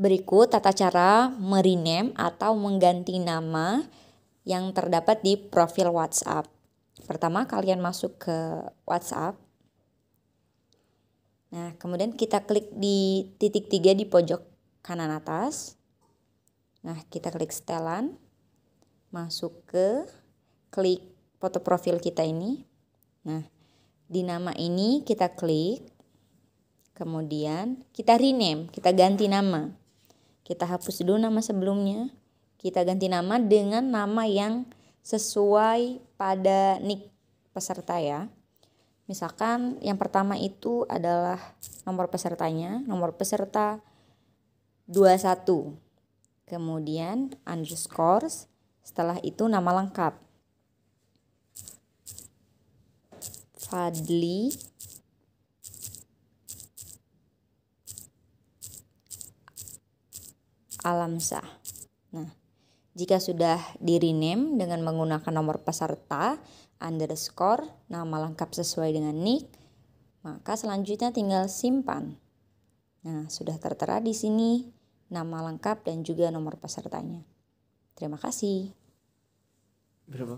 Berikut tata cara merename atau mengganti nama yang terdapat di profil WhatsApp. Pertama, kalian masuk ke WhatsApp. Nah, kemudian kita klik di titik tiga di pojok kanan atas. Nah, kita klik setelan. Masuk ke klik foto profil kita ini. Nah, di nama ini kita klik. Kemudian kita rename, kita ganti nama. Kita hapus dulu nama sebelumnya. Kita ganti nama dengan nama yang sesuai pada nick peserta ya. Misalkan yang pertama itu adalah nomor pesertanya, nomor peserta 21. Kemudian underscore setelah itu nama lengkap. Fadli alamsa. Nah, jika sudah di rename dengan menggunakan nomor peserta underscore nama lengkap sesuai dengan nick, maka selanjutnya tinggal simpan. Nah, sudah tertera di sini nama lengkap dan juga nomor pesertanya. Terima kasih.